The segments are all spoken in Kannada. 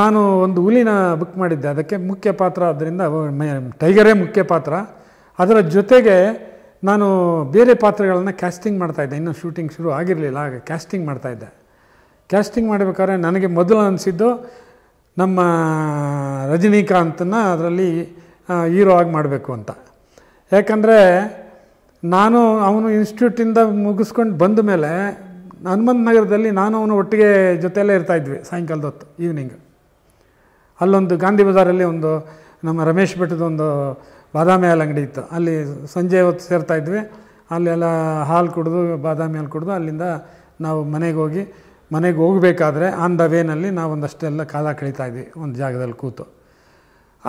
ನಾನು ಒಂದು ಹುಲಿನ ಬುಕ್ ಮಾಡಿದ್ದೆ ಅದಕ್ಕೆ ಮುಖ್ಯ ಪಾತ್ರ ಆದ್ದರಿಂದ ಟೈಗರೇ ಮುಖ್ಯ ಪಾತ್ರ ಅದರ ಜೊತೆಗೆ ನಾನು ಬೇರೆ ಪಾತ್ರಗಳನ್ನು ಕ್ಯಾಸ್ಟಿಂಗ್ ಮಾಡ್ತಾಯಿದ್ದೆ ಇನ್ನೂ ಶೂಟಿಂಗ್ ಶುರು ಆಗಿರಲಿಲ್ಲ ಆಗ ಕ್ಯಾಸ್ಟಿಂಗ್ ಮಾಡ್ತಾಯಿದ್ದೆ ಕ್ಯಾಸ್ಟಿಂಗ್ ಮಾಡಬೇಕಾದ್ರೆ ನನಗೆ ಮೊದಲು ಅನಿಸಿದ್ದು ನಮ್ಮ ರಜನಿಕಾಂತನ ಅದರಲ್ಲಿ ಹೀರೋ ಆಗಿ ಮಾಡಬೇಕು ಅಂತ ಯಾಕಂದರೆ ನಾನು ಅವನು ಇನ್ಸ್ಟಿಟ್ಯೂಟಿಂದ ಮುಗಿಸ್ಕೊಂಡು ಬಂದ ಮೇಲೆ ಹನುಮಂತ ನಗರದಲ್ಲಿ ನಾನು ಅವನು ಒಟ್ಟಿಗೆ ಜೊತೆಯಲ್ಲೇ ಇರ್ತಾಯಿದ್ವಿ ಸಾಯಂಕಾಲದ ಹೊತ್ತು ಈವ್ನಿಂಗ್ ಅಲ್ಲೊಂದು ಗಾಂಧಿ ಬಜಾರಲ್ಲಿ ಒಂದು ನಮ್ಮ ರಮೇಶ್ ಬೆಟ್ಟದ ಒಂದು ಬಾದಾಮಿ ಹಾಲು ಅಂಗಡಿ ಇತ್ತು ಅಲ್ಲಿ ಸಂಜೆ ಹೊತ್ತು ಸೇರ್ತಾ ಇದ್ವಿ ಅಲ್ಲೆಲ್ಲ ಹಾಲು ಕುಡಿದು ಬಾದಾಮಿ ಹಾಲು ಕುಡಿದು ಅಲ್ಲಿಂದ ನಾವು ಮನೆಗೆ ಹೋಗಿ ಮನೆಗೆ ಹೋಗಬೇಕಾದ್ರೆ ಆನ್ ದ ವೇನಲ್ಲಿ ನಾವೊಂದಷ್ಟೆಲ್ಲ ಕಾಲ ಕಳೀತಾ ಇದ್ವಿ ಒಂದು ಜಾಗದಲ್ಲಿ ಕೂತು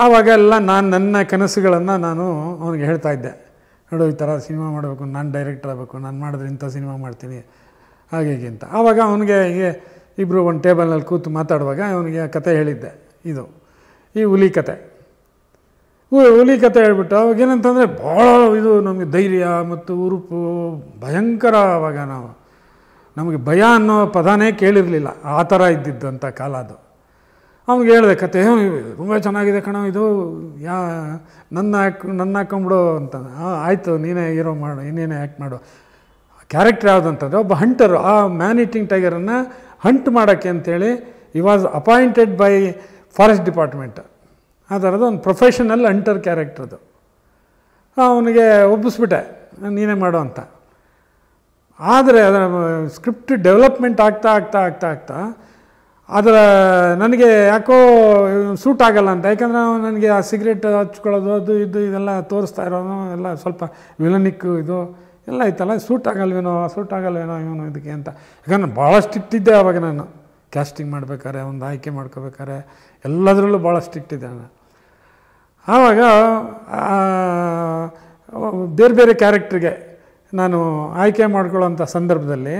ಆವಾಗೆಲ್ಲ ನಾನು ನನ್ನ ಕನಸುಗಳನ್ನು ನಾನು ಅವನಿಗೆ ಹೇಳ್ತಾ ಇದ್ದೆ ನೋಡು ಈ ಥರ ಸಿನಿಮಾ ಮಾಡಬೇಕು ನಾನು ಡೈರೆಕ್ಟರ್ ಆಗಬೇಕು ನಾನು ಮಾಡಿದ್ರೆ ಇಂಥ ಸಿನಿಮಾ ಮಾಡ್ತೀನಿ ಹಾಗೆ ಹೀಗೆ ಅಂತ ಆವಾಗ ಅವನಿಗೆ ಹೀಗೆ ಇಬ್ಬರು ಒಂದು ಟೇಬಲ್ನಲ್ಲಿ ಕೂತು ಮಾತಾಡುವಾಗ ಅವನಿಗೆ ಕತೆ ಹೇಳಿದ್ದೆ ಇದು ಈ ಹುಲಿ ಕತೆ ಹುಲಿ ಕತೆ ಹೇಳ್ಬಿಟ್ಟು ಏನಂತಂದರೆ ಭಾಳ ಇದು ನಮಗೆ ಧೈರ್ಯ ಮತ್ತು ಉರುಪು ಭಯಂಕರ ಅವಾಗ ನಾವು ನಮಗೆ ಭಯ ಅನ್ನೋ ಪದನೇ ಕೇಳಿರಲಿಲ್ಲ ಆ ಥರ ಇದ್ದಿದ್ದಂಥ ಕಾಲ ಅದು ಅವ್ನಿಗೆ ಹೇಳಿದೆ ಕತೆ ತುಂಬ ಚೆನ್ನಾಗಿದೆ ಕಣ ಇದು ಯಾ ನನ್ನ ಆ್ಯಕ್ ನನ್ನ ಹಾಕೊಂಬಿಡು ಅಂತ ಆಯಿತು ನೀನೇ ಹೀರೋ ಮಾಡು ಇನ್ನೇನೇ ಆ್ಯಕ್ಟ್ ಮಾಡು ಕ್ಯಾರೆಕ್ಟರ್ ಯಾವುದಂತಂದರೆ ಒಬ್ಬ ಹಂಟರು ಆ ಮ್ಯಾನ್ ಈಟಿಂಗ್ ಟೈಗರನ್ನು ಹಂಟ್ ಮಾಡೋಕ್ಕೆ ಅಂಥೇಳಿ he was appointed by forest department ಆ ಥರದ್ದು ಒಂದು ಪ್ರೊಫೆಷನಲ್ ಅಂಟರ್ ಕ್ಯಾರೆಕ್ಟ್ರದು ಅವನಿಗೆ ಒಪ್ಪಿಸ್ಬಿಟ್ಟೆ ನೀನೇ ಮಾಡು ಅಂತ ಆದರೆ ಅದರ ಸ್ಕ್ರಿಪ್ಟ್ ಡೆವಲಪ್ಮೆಂಟ್ ಆಗ್ತಾ ಆಗ್ತಾ ಆಗ್ತಾ ಆಗ್ತಾ ಅದರ ನನಗೆ ಯಾಕೋ ಸೂಟ್ ಆಗಲ್ಲ ಅಂತ ಯಾಕಂದರೆ ನನಗೆ ಆ ಸಿಗರೇಟ್ ಹಚ್ಕೊಳ್ಳೋದು ಅದು ಇದು ಇದೆಲ್ಲ ತೋರಿಸ್ತಾ ಇರೋನು ಎಲ್ಲ ಸ್ವಲ್ಪ ವಿಲನಿಕ್ಕು ಇದು ಎಲ್ಲ ಐತಲ್ಲ ಸೂಟ್ ಆಗಲ್ವೇನೋ ಸೂಟ್ ಆಗಲ್ವೇನೋ ಇವನು ಇದಕ್ಕೆ ಅಂತ ಯಾಕಂದ್ರೆ ಭಾಳಷ್ಟು ಇಟ್ಟಿದ್ದೆ ಅವಾಗ ನಾನು ಕ್ಯಾಸ್ಟಿಂಗ್ ಮಾಡಬೇಕಾರೆ ಒಂದು ಆಯ್ಕೆ ಮಾಡ್ಕೋಬೇಕಾರೆ ಎಲ್ಲದರಲ್ಲೂ ಭಾಳ ಸ್ಟ್ರಿಕ್ಟ್ ಇದ್ದಾನೆ ಆವಾಗ ಬೇರೆ ಬೇರೆ ಕ್ಯಾರೆಕ್ಟ್ರಿಗೆ ನಾನು ಆಯ್ಕೆ ಮಾಡ್ಕೊಳ್ಳೋಂಥ ಸಂದರ್ಭದಲ್ಲಿ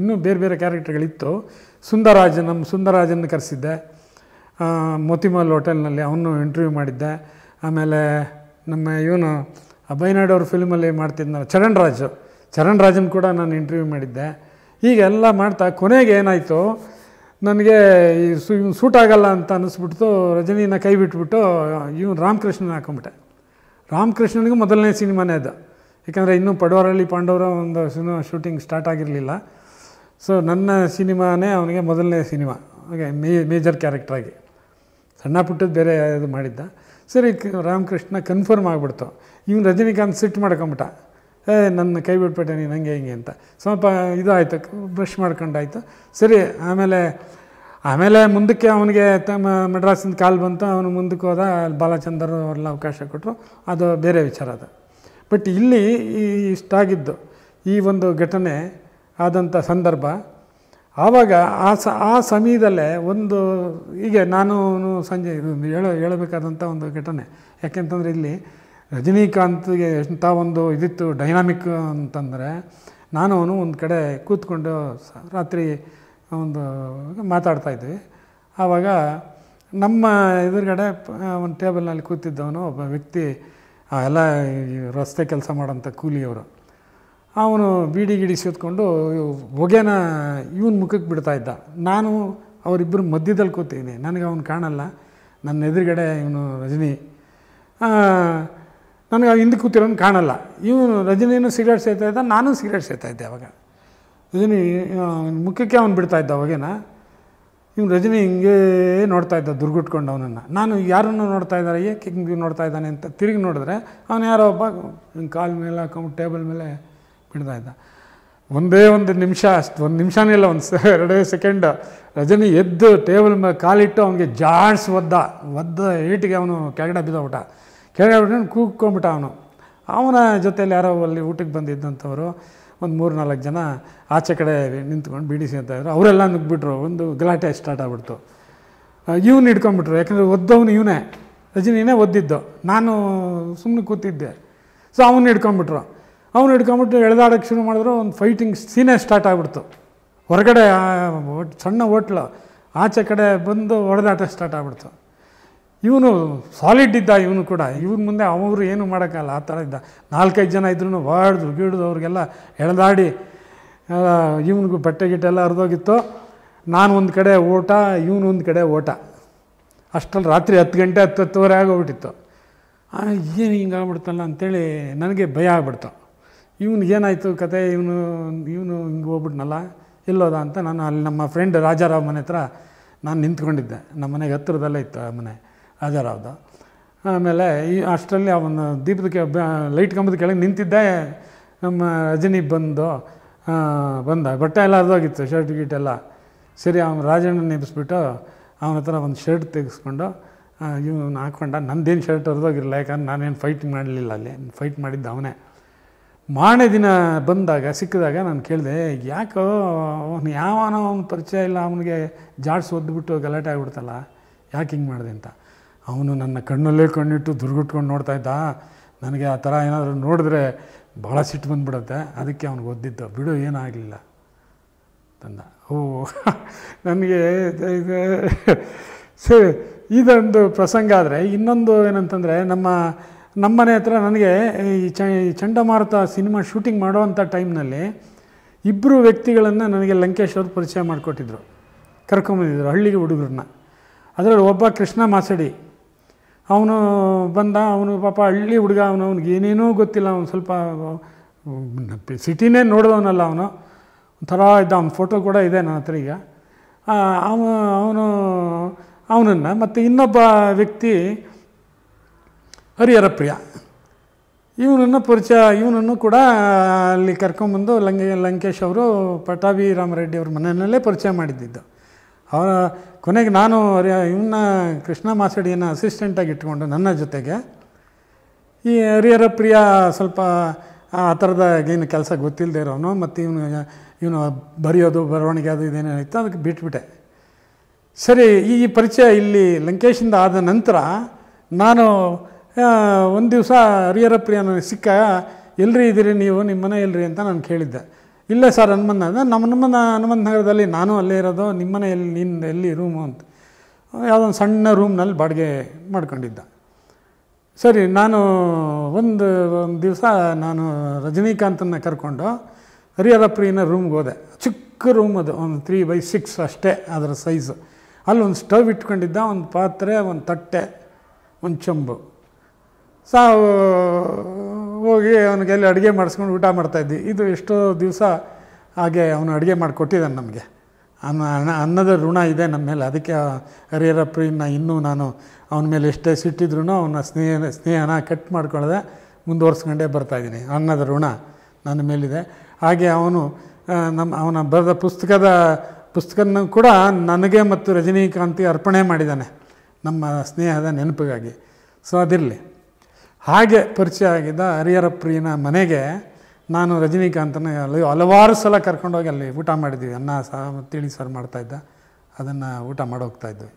ಇನ್ನೂ ಬೇರೆ ಬೇರೆ ಕ್ಯಾರೆಕ್ಟ್ರ್ಗಳಿತ್ತು ಸುಂದರಾಜ ನಮ್ಮ ಸುಂದರಾಜನ ಕರೆಸಿದ್ದೆ ಮೋತಿಮಲ್ ಹೋಟೆಲ್ನಲ್ಲಿ ಅವನು ಇಂಟರ್ವ್ಯೂ ಮಾಡಿದ್ದೆ ಆಮೇಲೆ ನಮ್ಮ ಇವನು ಅಭಯ್ನಾಡ್ ಅವ್ರ ಫಿಲ್ಮಲ್ಲಿ ಮಾಡ್ತಿದ್ನಲ್ಲ ಚರಣ್ ರಾಜು ಚರಣ್ ರಾಜನ್ ಕೂಡ ನಾನು ಇಂಟರ್ವ್ಯೂ ಮಾಡಿದ್ದೆ ಈಗೆಲ್ಲ ಮಾಡ್ತಾ ಕೊನೆಗೆ ಏನಾಯಿತು ನನಗೆ ಈ ಸು ಇವ್ನು ಸೂಟ್ ಆಗಲ್ಲ ಅಂತ ಅನ್ನಿಸ್ಬಿಡ್ತು ರಜನಿನ ಕೈ ಬಿಟ್ಬಿಟ್ಟು ಇವನು ರಾಮಕೃಷ್ಣನ ಹಾಕೊಂಬಿಟ್ಟೆ ರಾಮಕೃಷ್ಣನಿಗೂ ಮೊದಲನೇ ಸಿನಿಮಾನೇ ಅದು ಯಾಕಂದರೆ ಇನ್ನೂ ಪಡವರಳ್ಳಿ ಪಾಂಡವರ ಒಂದು ಸಿನಿಮಾ ಶೂಟಿಂಗ್ ಸ್ಟಾರ್ಟ್ ಆಗಿರಲಿಲ್ಲ ಸೊ ನನ್ನ ಸಿನಿಮಾನೇ ಅವನಿಗೆ ಮೊದಲನೇ ಸಿನಿಮಾ ಹಾಗೆ ಮೇ ಮೇಜರ್ ಕ್ಯಾರೆಕ್ಟ್ರಾಗಿ ಸಣ್ಣ ಪುಟ್ಟದ್ದು ಬೇರೆ ಇದು ಮಾಡಿದ್ದ ಸರಿ ರಾಮಕೃಷ್ಣ ಕನ್ಫರ್ಮ್ ಆಗಿಬಿಡ್ತು ಇವನು ರಜನಿಕಾಂತ್ ಸಿಟ್ಟು ಮಾಡ್ಕೊಂಬಿಟ್ಟ ಏ ನನ್ನ ಕೈ ಬಿಟ್ಬಿಟ್ಟೆ ನೀನು ಹಂಗೆ ಹಿಂಗೆ ಅಂತ ಸ್ವಲ್ಪ ಇದಾಯಿತು ಬ್ರಷ್ ಮಾಡ್ಕೊಂಡಾಯ್ತು ಸರಿ ಆಮೇಲೆ ಆಮೇಲೆ ಮುಂದಕ್ಕೆ ಅವನಿಗೆ ತಮ್ಮ ಮಡ್ರಾಸಿಂದ ಕಾಲು ಬಂತು ಅವನು ಮುಂದಕ್ಕೆ ಹೋದ ಬಾಲಚಂದರು ಅವರೆಲ್ಲ ಅವಕಾಶ ಕೊಟ್ಟರು ಅದು ಬೇರೆ ವಿಚಾರ ಅದು ಬಟ್ ಇಲ್ಲಿ ಈ ಇಷ್ಟಾಗಿದ್ದು ಈ ಒಂದು ಘಟನೆ ಆದಂಥ ಸಂದರ್ಭ ಆವಾಗ ಆ ಸ ಆ ಸಮಯದಲ್ಲೇ ಒಂದು ಹೀಗೆ ನಾನು ಸಂಜೆ ಹೇಳ ಹೇಳಬೇಕಾದಂಥ ಒಂದು ಘಟನೆ ಯಾಕೆಂತಂದರೆ ಇಲ್ಲಿ ರಜನಿಕಾಂತ್ಗೆ ಎಂಥ ಒಂದು ಇದಿತ್ತು ಡೈನಾಮಿಕ್ ಅಂತಂದರೆ ನಾನು ಅವನು ಒಂದು ಕಡೆ ಕೂತ್ಕೊಂಡು ರಾತ್ರಿ ಒಂದು ಮಾತಾಡ್ತಾಯಿದ್ವಿ ಆವಾಗ ನಮ್ಮ ಎದುರುಗಡೆ ಒಂದು ಟೇಬಲ್ನಲ್ಲಿ ಕೂತಿದ್ದವನು ಒಬ್ಬ ವ್ಯಕ್ತಿ ಎಲ್ಲ ರಸ್ತೆ ಕೆಲಸ ಮಾಡೋಂಥ ಕೂಲಿಯವರು ಅವನು ಬೀಡಿ ಗಿಡಿ ಸೇತ್ಕೊಂಡು ಹೊಗೆನ ಇವನ ಮುಖಕ್ಕೆ ಬಿಡ್ತಾ ಇದ್ದ ನಾನು ಅವರಿಬ್ಬರು ಮಧ್ಯದಲ್ಲಿ ಕೂತಿದ್ದೀನಿ ನನಗೆ ಅವನು ಕಾಣಲ್ಲ ನನ್ನ ಎದುರುಗಡೆ ಇವನು ರಜನಿ ನನಗೆ ಹಿಂದೆ ಕೂತಿರೋನು ಕಾಣಲ್ಲ ಇವನು ರಜನಿನೂ ಸಿಗರೇಟ್ ಸೇತಾ ಇದ್ದ ನಾನು ಸಿಗರೇಟ್ ಸೇತಾ ಇದ್ದೆ ಅವಾಗ ರಜನಿ ಮುಖಕ್ಕೆ ಅವನು ಬಿಡ್ತಾ ಇದ್ದ ಅವಾಗೇನ ಇವ್ನು ರಜನಿ ಹಿಂಗೆ ನೋಡ್ತಾ ಇದ್ದ ದುರ್ಗುಟ್ಕೊಂಡು ಅವನನ್ನು ನಾನು ಯಾರನ್ನು ನೋಡ್ತಾ ಇದ್ದಾರೆ ಏಕೆ ಹಿಂಗೆ ನೋಡ್ತಾ ಇದ್ದಾನೆ ಅಂತ ತಿರುಗಿ ನೋಡಿದ್ರೆ ಅವನು ಯಾರೋ ಒಬ್ಬ ಕಾಲ್ ಮೇಲೆ ಹಾಕೊಂಡು ಟೇಬಲ್ ಮೇಲೆ ಬಿಡ್ತಾ ಇದ್ದ ಒಂದೇ ಒಂದು ನಿಮಿಷ ಅಷ್ಟು ಒಂದು ನಿಮಿಷನೇ ಇಲ್ಲ ಒಂದು ಎರಡೇ ಸೆಕೆಂಡ್ ರಜನಿ ಎದ್ದು ಟೇಬಲ್ ಮೇಲೆ ಕಾಲಿಟ್ಟು ಅವನಿಗೆ ಜಾಡ್ಸ್ ಒದ್ದ ಒದ್ದ ಏಟಿಗೆ ಅವನು ಕೆಳಗಡೆ ಬಿದ್ದ ಕೇಳಿಬಿಟ್ಟು ಕೂಗ್ಕೊಂಡ್ಬಿಟ್ಟ ಅವನು ಅವನ ಜೊತೆಯಲ್ಲಿ ಯಾರೋ ಅಲ್ಲಿ ಊಟಕ್ಕೆ ಬಂದಿದ್ದಂಥವರು ಒಂದು ಮೂರು ನಾಲ್ಕು ಜನ ಆಚೆ ಕಡೆ ನಿಂತ್ಕೊಂಡು ಬಿಡಿಸಿ ಅಂತ ಇದ್ರು ಅವರೆಲ್ಲ ನುಗ್ಗಿಬಿಟ್ರು ಒಂದು ಗಲಾಟೆ ಸ್ಟಾರ್ಟ್ ಆಗ್ಬಿಡ್ತು ಇವ್ನು ಹಿಡ್ಕೊಂಬಿಟ್ರು ಯಾಕಂದರೆ ಒದ್ದವನು ಇವನೇ ರಜನಿನೇ ಒದ್ದಿದ್ದು ನಾನು ಸುಮ್ಮನೆ ಕೂತಿದ್ದೆ ಸೊ ಅವನು ಹಿಡ್ಕೊಂಬಿಟ್ರು ಅವನು ಹಿಡ್ಕೊಂಬಿಟ್ಟು ಎಳೆದಾಡೋಕ್ಕೆ ಶುರು ಮಾಡಿದ್ರು ಒಂದು ಫೈಟಿಂಗ್ ಸೀನೇ ಸ್ಟಾರ್ಟ್ ಆಗ್ಬಿಡ್ತು ಹೊರಗಡೆ ಸಣ್ಣ ಹೋಟ್ಲು ಆಚೆ ಕಡೆ ಬಂದು ಹೊಡೆದಾಟ ಸ್ಟಾರ್ಟ್ ಆಗ್ಬಿಡ್ತು ಇವನು ಸಾಲಿಡ್ ಇದ್ದ ಇವನು ಕೂಡ ಇವನ ಮುಂದೆ ಅವರು ಏನು ಮಾಡೋಕ್ಕಲ್ಲ ಆ ಥರ ಇದ್ದ ನಾಲ್ಕೈದು ಜನ ಇದ್ರೂ ಬಾಡ್ದು ಗಿಡ್ದು ಅವ್ರಿಗೆಲ್ಲ ಎಳೆದಾಡಿ ಇವನಿಗೂ ಬಟ್ಟೆ ಗಿಟ್ಟೆಲ್ಲ ಹರಿದೋಗಿತ್ತು ನಾನು ಒಂದು ಕಡೆ ಓಟ ಇವನು ಒಂದು ಕಡೆ ಓಟ ಅಷ್ಟಲ್ಲಿ ರಾತ್ರಿ ಹತ್ತು ಗಂಟೆ ಹತ್ತು ಹತ್ತುವರೆ ಆಗೋಗ್ಬಿಟ್ಟಿತ್ತು ಏನು ಹಿಂಗೆ ಆಗ್ಬಿಡ್ತಲ್ಲ ಅಂಥೇಳಿ ನನಗೆ ಭಯ ಆಗ್ಬಿಡ್ತು ಇವನಿಗೆ ಏನಾಯಿತು ಕತೆ ಇವನು ಇವನು ಹಿಂಗೆ ಹೋಗ್ಬಿಟ್ನಲ್ಲ ಇಲ್ಲೋದ ಅಂತ ನಾನು ಅಲ್ಲಿ ನಮ್ಮ ಫ್ರೆಂಡ್ ರಾಜಾರಾವ್ ಮನೆ ಹತ್ರ ನಾನು ನಿಂತ್ಕೊಂಡಿದ್ದೆ ನಮ್ಮ ಮನೆಗೆ ಹತ್ತಿರದಲ್ಲೇ ಇತ್ತು ಆ ಮನೆ ಹಾಜರಾದ ಆಮೇಲೆ ಈ ಅಷ್ಟರಲ್ಲಿ ಅವನು ದೀಪದ ಕೆ ಲೈಟ್ ಕಂಬದ ಕೆಳಗೆ ನಿಂತಿದ್ದೆ ನಮ್ಮ ರಜನಿ ಬಂದು ಬಂದ ಬಟ್ಟೆ ಎಲ್ಲ ಅರ್ಧೋಗಿತ್ತು ಶರ್ಟ್ ಗೀಟ್ ಎಲ್ಲ ಸರಿ ಅವನು ರಾಜಣ್ಣ ನೆನೆಸ್ಬಿಟ್ಟು ಅವನ ಹತ್ರ ಒಂದು ಶರ್ಟ್ ತೆಗೆಸ್ಕೊಂಡು ಇವನು ಹಾಕ್ಕೊಂಡ ನಂದೇನು ಶರ್ಟ್ ಅರ್ದೋಗಿರಲಿಲ್ಲ ಯಾಕಂದ್ರೆ ನಾನೇನು ಫೈಟ್ ಮಾಡಲಿಲ್ಲ ಅಲ್ಲಿ ಫೈಟ್ ಮಾಡಿದ್ದ ಅವನೇ ಮಾರನೇ ದಿನ ಬಂದಾಗ ಸಿಕ್ಕಿದಾಗ ನಾನು ಕೇಳಿದೆ ಯಾಕೋ ಅವನು ಯಾವನೋ ಅವನ ಪರಿಚಯ ಇಲ್ಲ ಅವನಿಗೆ ಜಾಡ್ಸ್ ಒದ್ದುಬಿಟ್ಟು ಗಲಾಟೆ ಆಗಿಬಿಡ್ತಲ್ಲ ಯಾಕೆ ಹಿಂಗೆ ಮಾಡಿದೆ ಅಂತ ಅವನು ನನ್ನ ಕಣ್ಣಲ್ಲೇ ಕಣ್ಣಿಟ್ಟು ದುರ್ಗುಟ್ಕೊಂಡು ನೋಡ್ತಾ ಇದ್ದ ನನಗೆ ಆ ಥರ ಏನಾದರೂ ನೋಡಿದ್ರೆ ಭಾಳ ಸಿಟ್ಟು ಬಂದುಬಿಡುತ್ತೆ ಅದಕ್ಕೆ ಅವ್ನಿಗೆ ಓದಿದ್ದು ಬಿಡು ಏನಾಗಲಿಲ್ಲ ತಂದ ಓ ನನಗೆ ಸರಿ ಇದೊಂದು ಪ್ರಸಂಗ ಆದರೆ ಇನ್ನೊಂದು ಏನಂತಂದರೆ ನಮ್ಮ ನಮ್ಮನೆ ಹತ್ರ ನನಗೆ ಈ ಚ ಚಂಡಮಾರುತ ಸಿನಿಮಾ ಶೂಟಿಂಗ್ ಮಾಡುವಂಥ ಟೈಮ್ನಲ್ಲಿ ಇಬ್ಬರು ವ್ಯಕ್ತಿಗಳನ್ನು ನನಗೆ ಲಂಕೇಶ್ ಅವರು ಪರಿಚಯ ಮಾಡಿಕೊಟ್ಟಿದ್ರು ಕರ್ಕೊಂಬಂದಿದ್ರು ಹಳ್ಳಿಗೆ ಹುಡುಗರನ್ನ ಅದರಲ್ಲಿ ಒಬ್ಬ ಕೃಷ್ಣ ಮಾಸಡಿ ಅವನು ಬಂದ ಅವನು ಪಾಪ ಹಳ್ಳಿ ಹುಡುಗ ಅವನು ಅವ್ನಿಗೆ ಏನೇನೂ ಗೊತ್ತಿಲ್ಲ ಅವನು ಸ್ವಲ್ಪ ಸಿಟಿನೇ ನೋಡಿದವನಲ್ಲ ಅವನು ಒಂಥರ ಇದ್ದ ಅವ್ನ ಫೋಟೋ ಕೂಡ ಇದೆ ನನ್ನ ಹತ್ರ ಈಗ ಅವನು ಅವನನ್ನು ಮತ್ತು ಇನ್ನೊಬ್ಬ ವ್ಯಕ್ತಿ ಹರಿಹರಪ್ರಿಯ ಇವನನ್ನು ಪರಿಚಯ ಇವನನ್ನು ಕೂಡ ಅಲ್ಲಿ ಕರ್ಕೊಂಬಂದು ಲಂಗೆ ಲಂಕೇಶ್ ಅವರು ಪಟಾಭಿ ರಾಮರೆಡ್ಡಿ ಅವ್ರ ಮನೆಯಲ್ಲೇ ಪರಿಚಯ ಮಾಡಿದ್ದಿದ್ದು ಅವರ ಕೊನೆಗೆ ನಾನು ಇವನ್ನ ಕೃಷ್ಣ ಮಾಸಡಿಯನ್ನು ಅಸಿಸ್ಟೆಂಟಾಗಿ ಇಟ್ಕೊಂಡು ನನ್ನ ಜೊತೆಗೆ ಈ ಹರಿಹರ ಪ್ರಿಯ ಸ್ವಲ್ಪ ಆ ಥರದ ಏನು ಕೆಲಸ ಗೊತ್ತಿಲ್ಲದೆ ಇರೋನು ಮತ್ತು ಇವನು ಇವನು ಬರೆಯೋದು ಬರವಣಿಗೆ ಅದು ಇದೇನೇನು ಇತ್ತು ಅದಕ್ಕೆ ಬಿಟ್ಬಿಟ್ಟೆ ಸರಿ ಈ ಪರಿಚಯ ಇಲ್ಲಿ ಲಂಕೇಶಿಂದ ಆದ ನಂತರ ನಾನು ಒಂದು ದಿವಸ ಹರಿಹರ ಪ್ರಿಯ ನನಗೆ ಸಿಕ್ಕ ಎಲ್ಲರಿ ಇದ್ದೀರಿ ನೀವು ನಿಮ್ಮ ಮನೆ ಇಲ್ರಿ ಅಂತ ನಾನು ಕೇಳಿದ್ದೆ ಇಲ್ಲ ಸರ್ ಹನುಮಂತ ಅಂದರೆ ನಮ್ಮ ನಮ್ಮನ ಹನುಮಂತ ನಗರದಲ್ಲಿ ನಾನು ಅಲ್ಲೇ ಇರೋದು ನಿಮ್ಮನೆ ಎಲ್ಲಿ ನಿಂದ ಎಲ್ಲಿ ರೂಮು ಅಂತ ಯಾವುದೊಂದು ಸಣ್ಣ ರೂಮ್ನಲ್ಲಿ ಬಾಡಿಗೆ ಮಾಡ್ಕೊಂಡಿದ್ದ ಸರಿ ನಾನು ಒಂದು ಒಂದು ದಿವಸ ನಾನು ರಜನಿಕಾಂತನ್ನ ಕರ್ಕೊಂಡು ಹರಿಹರ ಪ್ರಿಯನ ರೂಮ್ಗೆ ಹೋದೆ ಚಿಕ್ಕ ರೂಮ್ ಅದು ಒಂದು ತ್ರೀ ಬೈ ಸಿಕ್ಸ್ ಅಷ್ಟೇ ಅದರ ಸೈಜು ಅಲ್ಲಿ ಒಂದು ಸ್ಟವ್ ಇಟ್ಕೊಂಡಿದ್ದ ಒಂದು ಪಾತ್ರೆ ಒಂದು ತಟ್ಟೆ ಒಂದು ಚೊಂಬು ಸಾವು ಹೋಗಿ ಅವನಿಗೆ ಅಲ್ಲಿ ಅಡುಗೆ ಮಾಡಿಸ್ಕೊಂಡು ಊಟ ಮಾಡ್ತಾಯಿದ್ವಿ ಇದು ಎಷ್ಟೋ ದಿವಸ ಹಾಗೆ ಅವನು ಅಡುಗೆ ಮಾಡಿಕೊಟ್ಟಿದ್ದಾನೆ ನಮಗೆ ಅನ್ನ ಅನ್ನದ ಋಣ ಇದೆ ನಮ್ಮ ಮೇಲೆ ಅದಕ್ಕೆ ಹರಿಹರ ಪ್ರೀನ ಇನ್ನೂ ನಾನು ಅವನ ಮೇಲೆ ಎಷ್ಟೇ ಸಿಟ್ಟಿದ್ರು ಅವನ ಸ್ನೇಹ ಸ್ನೇಹನ ಕಟ್ ಮಾಡ್ಕೊಳ್ಳದೆ ಮುಂದುವರ್ಸ್ಕೊಂಡೇ ಬರ್ತಾಯಿದ್ದೀನಿ ಅನ್ನದ ಋಣ ನನ್ನ ಮೇಲಿದೆ ಹಾಗೆ ಅವನು ನಮ್ಮ ಅವನ ಬರೆದ ಪುಸ್ತಕದ ಪುಸ್ತಕನೂ ಕೂಡ ನನಗೆ ಮತ್ತು ರಜನೀಕಾಂತಿ ಅರ್ಪಣೆ ಮಾಡಿದ್ದಾನೆ ನಮ್ಮ ಸ್ನೇಹದ ನೆನಪಿಗಾಗಿ ಸೊ ಅದಿರಲಿ ಹಾಗೆ ಪರಿಚಯ ಆಗಿದ್ದ ಹರಿಹರ ಪ್ರಿಯನ ಮನೆಗೆ ನಾನು ರಜನಿಕಾಂತನ ಅಲ್ಲಿ ಹಲವಾರು ಸಲ ಕರ್ಕೊಂಡೋಗಿ ಅಲ್ಲಿ ಊಟ ಮಾಡಿದ್ವಿ ಅನ್ನ ಸಹ ತಿಳಿ ಸಾರು ಮಾಡ್ತಾಯಿದ್ದ ಅದನ್ನು ಊಟ ಮಾಡೋಗ್ತಾಯಿದ್ವಿ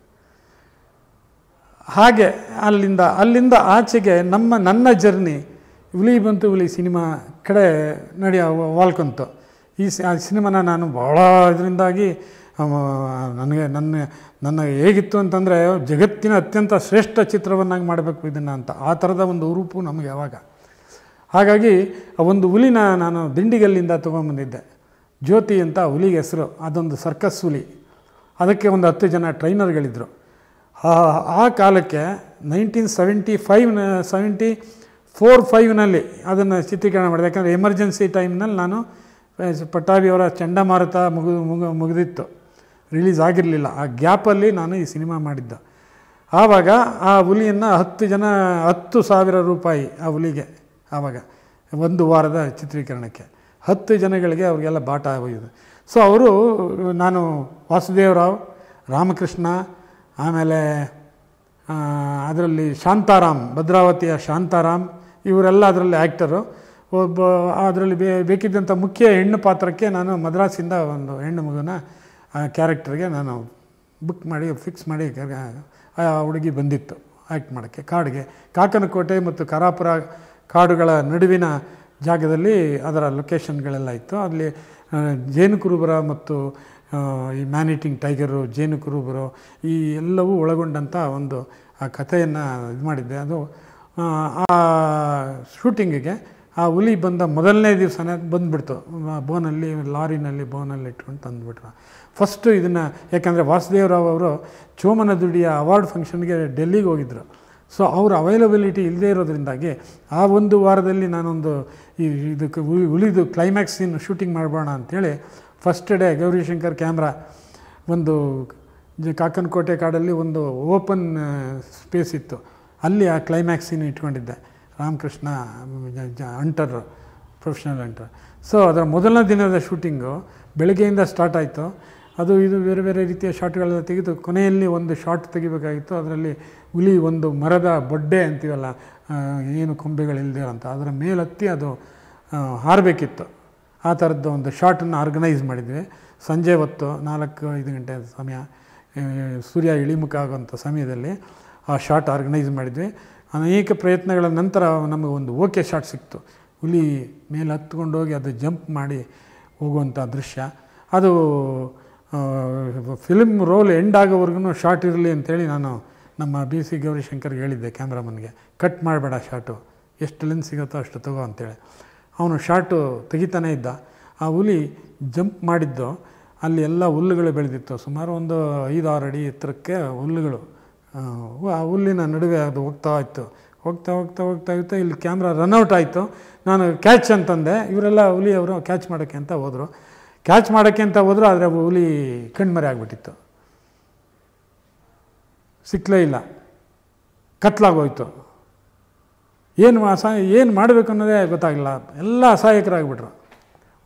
ಹಾಗೆ ಅಲ್ಲಿಂದ ಅಲ್ಲಿಂದ ಆಚೆಗೆ ನಮ್ಮ ನನ್ನ ಜರ್ನಿ ಹುಲಿ ಬಂತು ಹುಲಿ ಸಿನಿಮಾ ಕಡೆ ನಡೆಯೋ ವಾಲ್ಕೊಂತು ಈ ಸಿನಿಮಾನ ನಾನು ಭಾಳ ಇದರಿಂದಾಗಿ ನನಗೆ ನನ್ನ ನನ್ನ ಹೇಗಿತ್ತು ಅಂತಂದರೆ ಜಗತ್ತಿನ ಅತ್ಯಂತ ಶ್ರೇಷ್ಠ ಚಿತ್ರವನ್ನಾಗಿ ಮಾಡಬೇಕು ಇದನ್ನು ಅಂತ ಆ ಥರದ ಒಂದು ಉರೂಪು ನಮಗೆ ಯಾವಾಗ ಹಾಗಾಗಿ ಆ ಒಂದು ಹುಲಿನ ನಾನು ದಿಂಡಿಗಲ್ಲಿಂದ ತೊಗೊಂಬಂದಿದ್ದೆ ಜ್ಯೋತಿ ಅಂತ ಹುಲಿಗೆ ಹೆಸರು ಅದೊಂದು ಸರ್ಕಸ್ ಹುಲಿ ಅದಕ್ಕೆ ಒಂದು ಹತ್ತು ಜನ ಟ್ರೈನರ್ಗಳಿದ್ದರು ಆ ಕಾಲಕ್ಕೆ ನೈನ್ಟೀನ್ ಸೆವೆಂಟಿ ಫೈವ್ನ ಸೆವೆಂಟಿ ಫೋರ್ ಫೈವ್ನಲ್ಲಿ ಅದನ್ನು ಚಿತ್ರೀಕರಣ ಮಾಡಿದೆ ಯಾಕಂದರೆ ಎಮರ್ಜೆನ್ಸಿ ಟೈಮ್ನಲ್ಲಿ ನಾನು ಪಟ್ಟಾಭಿಯವರ ಚಂಡಮಾರುತ ಮುಗಿದು ಮುಗಿದಿತ್ತು ರಿಲೀಸ್ ಆಗಿರಲಿಲ್ಲ ಆ ಗ್ಯಾಪಲ್ಲಿ ನಾನು ಈ ಸಿನಿಮಾ ಮಾಡಿದ್ದ ಆವಾಗ ಆ ಹುಲಿಯನ್ನು ಹತ್ತು ಜನ ಹತ್ತು ಸಾವಿರ ರೂಪಾಯಿ ಆ ಹುಲಿಗೆ ಆವಾಗ ಒಂದು ವಾರದ ಚಿತ್ರೀಕರಣಕ್ಕೆ ಹತ್ತು ಜನಗಳಿಗೆ ಅವರಿಗೆಲ್ಲ ಬಾಟ ಒಯ್ಯೋದು ಸೊ ಅವರು ನಾನು ವಾಸುದೇವರಾವ್ ರಾಮಕೃಷ್ಣ ಆಮೇಲೆ ಅದರಲ್ಲಿ ಶಾಂತಾರಾಮ್ ಭದ್ರಾವತಿಯ ಶಾಂತಾರಾಮ್ ಇವರೆಲ್ಲ ಅದರಲ್ಲಿ ಆ್ಯಕ್ಟರು ಒಬ್ಬ ಅದರಲ್ಲಿ ಬೇಕಿದ್ದಂಥ ಮುಖ್ಯ ಹೆಣ್ಣು ಪಾತ್ರಕ್ಕೆ ನಾನು ಮದ್ರಾಸಿಂದ ಒಂದು ಹೆಣ್ಣು ಮಗುನ ಆ ಕ್ಯಾರೆಕ್ಟರ್ಗೆ ನಾನು ಬುಕ್ ಮಾಡಿ ಫಿಕ್ಸ್ ಮಾಡಿ ಆ ಹುಡುಗಿ ಬಂದಿತ್ತು ಆ್ಯಕ್ಟ್ ಮಾಡೋಕ್ಕೆ ಕಾಡಿಗೆ ಕಾಕನಕೋಟೆ ಮತ್ತು ಕರಾಪುರ ಕಾಡುಗಳ ನಡುವಿನ ಜಾಗದಲ್ಲಿ ಅದರ ಲೊಕೇಶನ್ಗಳೆಲ್ಲ ಇತ್ತು ಅಲ್ಲಿ ಜೇನು ಕುರುಬರ ಮತ್ತು ಈ ಮ್ಯಾನಿಟಿಂಗ್ ಟೈಗರು ಜೇನು ಕುರುಬರು ಈ ಎಲ್ಲವೂ ಒಳಗೊಂಡಂಥ ಒಂದು ಆ ಕಥೆಯನ್ನು ಇದು ಮಾಡಿದ್ದೆ ಅದು ಆ ಶೂಟಿಂಗಿಗೆ ಆ ಹುಲಿ ಬಂದ ಮೊದಲನೇ ದಿವಸನೇ ಬಂದುಬಿಡ್ತು ಬೋನಲ್ಲಿ ಲಾರಿನಲ್ಲಿ ಬೋನಲ್ಲಿ ಇಟ್ಕೊಂಡು ತಂದುಬಿಟ್ರು ಫಸ್ಟು ಇದನ್ನು ಯಾಕೆಂದರೆ ವಾಸುದೇವರಾವ್ ಅವರು ಚೋಮನದುಡಿಯ ಅವಾರ್ಡ್ ಫಂಕ್ಷನ್ಗೆ ಡೆಲ್ಲಿಗೆ ಹೋಗಿದ್ದರು ಸೊ ಅವ್ರ ಅವೈಲಬಿಲಿಟಿ ಇಲ್ಲದೇ ಇರೋದ್ರಿಂದಾಗಿ ಆ ಒಂದು ವಾರದಲ್ಲಿ ನಾನೊಂದು ಈ ಇದಕ್ಕೆ ಉಳಿದು ಕ್ಲೈಮ್ಯಾಕ್ಸ್ ಸೀನ್ ಶೂಟಿಂಗ್ ಮಾಡಬೋಣ ಅಂಥೇಳಿ ಫಸ್ಟ್ ಡೇ ಗೌರಿಶಂಕರ್ ಕ್ಯಾಮ್ರಾ ಒಂದು ಕಾಕನಕೋಟೆ ಕಾಡಲ್ಲಿ ಒಂದು ಓಪನ್ ಸ್ಪೇಸ್ ಇತ್ತು ಅಲ್ಲಿ ಆ ಕ್ಲೈಮ್ಯಾಕ್ಸ್ ಸೀನ್ ಇಟ್ಕೊಂಡಿದ್ದೆ ರಾಮಕೃಷ್ಣ ಅಂಟರ್ ಪ್ರೊಫೆಷನಲ್ ಅಂಟರ್ ಸೊ ಅದರ ಮೊದಲನೇ ದಿನದ ಶೂಟಿಂಗು ಬೆಳಗ್ಗೆಯಿಂದ ಸ್ಟಾರ್ಟ್ ಆಯಿತು ಅದು ಇದು ಬೇರೆ ಬೇರೆ ರೀತಿಯ ಶಾಟ್ಗಳನ್ನ ತೆಗೆದು ಕೊನೆಯಲ್ಲಿ ಒಂದು ಶಾಟ್ ತೆಗಿಬೇಕಾಗಿತ್ತು ಅದರಲ್ಲಿ ಹುಲಿ ಒಂದು ಮರದ ಬೊಡ್ಡೆ ಅಂತೀವಲ್ಲ ಏನು ಕೊಂಬೆಗಳಿಲ್ಲದೆ ಅಂತ ಅದರ ಮೇಲತ್ತಿ ಅದು ಹಾರಬೇಕಿತ್ತು ಆ ಥರದ್ದು ಒಂದು ಶಾಟನ್ನು ಆರ್ಗನೈಸ್ ಮಾಡಿದ್ವಿ ಸಂಜೆ ಹೊತ್ತು ನಾಲ್ಕು ಐದು ಗಂಟೆ ಸಮಯ ಸೂರ್ಯ ಇಳಿಮುಖ ಆಗುವಂಥ ಸಮಯದಲ್ಲಿ ಆ ಶಾಟ್ ಆರ್ಗನೈಸ್ ಮಾಡಿದ್ವಿ ಅನೇಕ ಪ್ರಯತ್ನಗಳ ನಂತರ ನಮಗೆ ಒಂದು ಓಕೆ ಶಾಟ್ ಸಿಕ್ತು ಹುಲಿ ಮೇಲೆ ಹತ್ಕೊಂಡು ಹೋಗಿ ಅದು ಜಂಪ್ ಮಾಡಿ ಹೋಗುವಂಥ ದೃಶ್ಯ ಅದು ಫಿಲಿಮ್ ರೋಲ್ ಎಂಡ್ ಆಗೋವರೆಗೂ ಶಾರ್ಟ್ ಇರಲಿ ಅಂತೇಳಿ ನಾನು ನಮ್ಮ ಬಿ ಸಿ ಗೌರಿಶಂಕರ್ಗೆ ಹೇಳಿದ್ದೆ ಕ್ಯಾಮ್ರಾಮನ್ಗೆ ಕಟ್ ಮಾಡಬೇಡ ಶಾರ್ಟು ಎಷ್ಟು ಲೆನ್ಸ್ ಸಿಗುತ್ತೋ ಅಷ್ಟು ತಗೋ ಅಂತೇಳಿ ಅವನು ಶಾರ್ಟು ತೆಗಿತಾನೆ ಇದ್ದ ಆ ಹುಲಿ ಜಂಪ್ ಮಾಡಿದ್ದು ಅಲ್ಲಿ ಎಲ್ಲ ಹುಲ್ಲುಗಳು ಬೆಳೆದಿತ್ತು ಸುಮಾರು ಒಂದು ಐದು ಆರು ಅಡಿ ಎತ್ತರಕ್ಕೆ ಹುಲ್ಲುಗಳು ಆ ಹುಲ್ಲಿನ ನಡುವೆ ಅದು ಹೋಗ್ತಾ ಇತ್ತು ಹೋಗ್ತಾ ಹೋಗ್ತಾ ಹೋಗ್ತಾ ಹೋಗ್ತಾ ಇಲ್ಲಿ ಕ್ಯಾಮ್ರಾ ರನ್ಔಟ್ ಆಯಿತು ನಾನು ಕ್ಯಾಚ್ ಅಂತಂದೆ ಇವರೆಲ್ಲ ಹುಲಿಯವರು ಕ್ಯಾಚ್ ಮಾಡೋಕ್ಕೆ ಅಂತ ಹೋದರು ಕ್ಯಾಚ್ ಮಾಡೋಕ್ಕೆ ಅಂತ ಹೋದರು ಆದರೆ ಹುಲಿ ಕಣ್ಮರೆ ಆಗಿಬಿಟ್ಟಿತ್ತು ಸಿಕ್ಕಲೇ ಇಲ್ಲ ಕತ್ಲಾಗೋಯ್ತು ಏನು ಅಸಹಾಯ ಏನು ಮಾಡಬೇಕು ಅನ್ನೋದೇ ಗೊತ್ತಾಗಿಲ್ಲ ಎಲ್ಲ ಅಸಹಾಯಕರಾಗಿಬಿಟ್ರು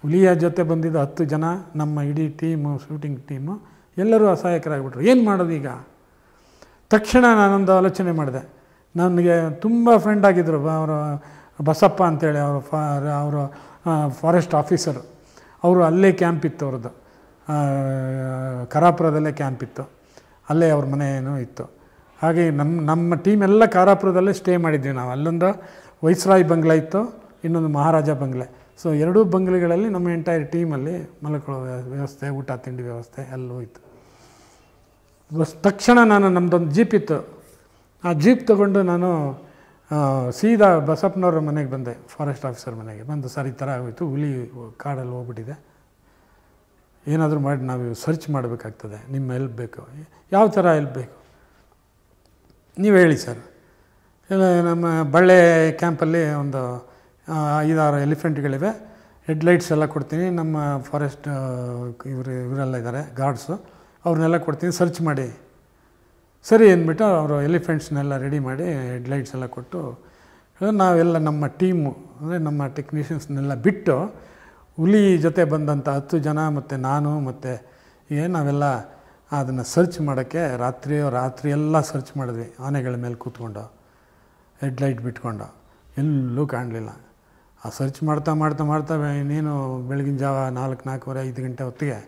ಹುಲಿಯ ಜೊತೆ ಬಂದಿದ್ದ ಹತ್ತು ಜನ ನಮ್ಮ ಇಡೀ ಟೀಮು ಶೂಟಿಂಗ್ ಟೀಮು ಎಲ್ಲರೂ ಅಸಹಾಯಕರಾಗಿಬಿಟ್ರು ಏನು ಮಾಡೋದು ಈಗ ತಕ್ಷಣ ನಾನೊಂದು ಆಲೋಚನೆ ಮಾಡಿದೆ ನನಗೆ ತುಂಬ ಫ್ರೆಂಡ್ ಆಗಿದ್ದರು ಅವರು ಬಸಪ್ಪ ಅಂತೇಳಿ ಅವರು ಫಾ ಅವರು ಫಾರೆಸ್ಟ್ ಆಫೀಸರು ಅವರು ಅಲ್ಲೇ ಕ್ಯಾಂಪ್ ಇತ್ತು ಅವ್ರದ್ದು ಕಾರಾಪುರದಲ್ಲೇ ಕ್ಯಾಂಪ್ ಇತ್ತು ಅಲ್ಲೇ ಅವ್ರ ಮನೆಯೂ ಇತ್ತು ಹಾಗೆ ನಮ್ಮ ನಮ್ಮ ಟೀಮ್ ಎಲ್ಲ ಕಾರಾಪುರದಲ್ಲೇ ಸ್ಟೇ ಮಾಡಿದ್ವಿ ನಾವು ಅಲ್ಲೊಂದು ವೈಸ್ರಾಯ್ ಬಂಗ್ಲೆ ಇತ್ತು ಇನ್ನೊಂದು ಮಹಾರಾಜ ಬಂಗ್ಲೆ ಸೊ ಎರಡೂ ಬಂಗ್ಲೆಗಳಲ್ಲಿ ನಮ್ಮ ಎಂಟೈರ್ ಟೀಮಲ್ಲಿ ಮಲ್ಕೊಳ್ಳೋ ವ್ಯವಸ್ಥೆ ಊಟ ತಿಂಡಿ ವ್ಯವಸ್ಥೆ ಎಲ್ಲೂ ಇತ್ತು ಬಸ್ ತಕ್ಷಣ ನಾನು ನಮ್ಮದೊಂದು ಜೀಪ್ ಇತ್ತು ಆ ಜೀಪ್ ತಗೊಂಡು ನಾನು ಸೀದಾ ಬಸಪ್ಪನವ್ರ ಮನೆಗೆ ಬಂದೆ ಫಾರೆಸ್ಟ್ ಆಫೀಸರ್ ಮನೆಗೆ ಬಂದು ಸರ್ ಈ ಥರ ಆಗೋಯ್ತು ಹುಲಿ ಕಾಡಲ್ಲಿ ಹೋಗ್ಬಿಟ್ಟಿದೆ ಏನಾದರೂ ಮಾಡಿ ನಾವು ಸರ್ಚ್ ಮಾಡಬೇಕಾಗ್ತದೆ ನಿಮ್ಮ ಹೆಲ್ಪ್ ಬೇಕು ಯಾವ ಥರ ಎಲ್ಪ್ ಬೇಕು ನೀವು ಹೇಳಿ ಸರ್ ನಮ್ಮ ಬಳ್ಳೆ ಕ್ಯಾಂಪಲ್ಲಿ ಒಂದು ಐದಾರು ಎಲಿಫೆಂಟ್ಗಳಿವೆ ಹೆಡ್ಲೈಟ್ಸ್ ಎಲ್ಲ ಕೊಡ್ತೀನಿ ನಮ್ಮ ಫಾರೆಸ್ಟ್ ಇವರು ಇವರೆಲ್ಲ ಇದ್ದಾರೆ ಗಾರ್ಡ್ಸು ಅವ್ರನ್ನೆಲ್ಲ ಕೊಡ್ತೀನಿ ಸರ್ಚ್ ಮಾಡಿ ಸರಿ ಅಂದ್ಬಿಟ್ಟು ಅವರು ಎಲಿಫೆಂಟ್ಸ್ನೆಲ್ಲ ರೆಡಿ ಮಾಡಿ ಹೆಡ್ಲೈಟ್ಸ್ ಎಲ್ಲ ಕೊಟ್ಟು ನಾವೆಲ್ಲ ನಮ್ಮ ಟೀಮು ಅಂದರೆ ನಮ್ಮ ಟೆಕ್ನಿಷಿಯನ್ಸ್ನೆಲ್ಲ ಬಿಟ್ಟು ಹುಲಿ ಜೊತೆ ಬಂದಂಥ ಹತ್ತು ಜನ ಮತ್ತು ನಾನು ಮತ್ತು ಏನು ನಾವೆಲ್ಲ ಅದನ್ನು ಸರ್ಚ್ ಮಾಡೋಕ್ಕೆ ರಾತ್ರಿ ರಾತ್ರಿ ಎಲ್ಲ ಸರ್ಚ್ ಮಾಡಿದ್ವಿ ಆನೆಗಳ ಮೇಲೆ ಕೂತ್ಕೊಂಡು ಹೆಡ್ಲೈಟ್ ಬಿಟ್ಕೊಂಡು ಎಲ್ಲೂ ಕಾಣಲಿಲ್ಲ ಆ ಸರ್ಚ್ ಮಾಡ್ತಾ ಮಾಡ್ತಾ ಮಾಡ್ತಾ ಇನ್ನೇನು ಬೆಳಗಿನ ಜಾವ ನಾಲ್ಕು ನಾಲ್ಕೂವರೆ ಐದು ಗಂಟೆ ಹೊತ್ತಿಗೆ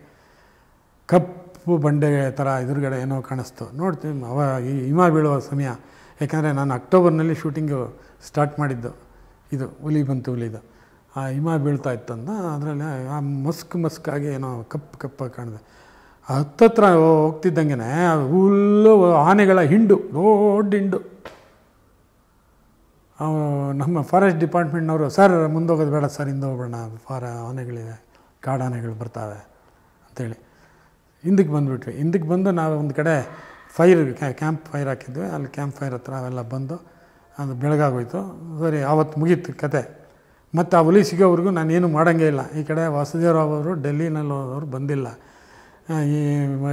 ಕಪ್ ಕಪ್ಪು ಬಂಡೆ ಥರ ಎದುರುಗಡೆ ಏನೋ ಕಾಣಿಸ್ತು ನೋಡ್ತೀವಿ ಅವ ಈ ಹಿಮ ಬೀಳುವ ಸಮಯ ಯಾಕಂದರೆ ನಾನು ಅಕ್ಟೋಬರ್ನಲ್ಲಿ ಶೂಟಿಂಗು ಸ್ಟಾರ್ಟ್ ಮಾಡಿದ್ದು ಇದು ಹುಲಿ ಬಂತು ಹುಲಿದು ಆ ಹಿಮ ಬೀಳ್ತಾ ಇತ್ತಂದ ಅದರಲ್ಲಿ ಆ ಮಸ್ಕ್ ಮಸ್ಕಾಗಿ ಏನೋ ಕಪ್ಪು ಕಪ್ಪಾಗಿ ಕಾಣಿದೆ ಹತ್ತತ್ರ ಹೋಗ್ತಿದ್ದಂಗೆ ಹುಲ್ಲು ಆನೆಗಳ ಹಿಂಡು ದೊಡ್ಡ ಹಿಂಡು ನಮ್ಮ ಫಾರೆಸ್ಟ್ ಡಿಪಾರ್ಟ್ಮೆಂಟ್ನವರು ಸರ್ ಮುಂದೋಗೋದು ಬೇಡ ಸರ್ ಹಿಂದೆ ಹೋಗ್ಬೇಡ ಫಾರ ಆನೆಗಳಿದೆ ಆನೆಗಳು ಬರ್ತಾವೆ ಅಂತೇಳಿ ಹಿಂದಕ್ಕೆ ಬಂದುಬಿಟ್ವಿ ಹಿಂದಕ್ಕೆ ಬಂದು ನಾವು ಒಂದು ಕಡೆ ಫೈರ್ ಕ್ಯಾಂಪ್ ಫೈರ್ ಹಾಕಿದ್ವಿ ಅಲ್ಲಿ ಕ್ಯಾಂಪ್ ಫೈರ್ ಹತ್ರ ಅವೆಲ್ಲ ಬಂದು ಅದು ಬೆಳಗಾಗೋಯ್ತು ಸರಿ ಆವತ್ತು ಮುಗೀತು ಕತೆ ಮತ್ತು ಆ ಹುಲಿ ನಾನು ಏನು ಮಾಡೋಂಗೇ ಇಲ್ಲ ಈ ಕಡೆ ವಾಸುದೇವರಾವ್ ಅವರು ಡೆಲ್ಲಿನಲ್ಲಿ ಹೋದವರು ಬಂದಿಲ್ಲ ಈ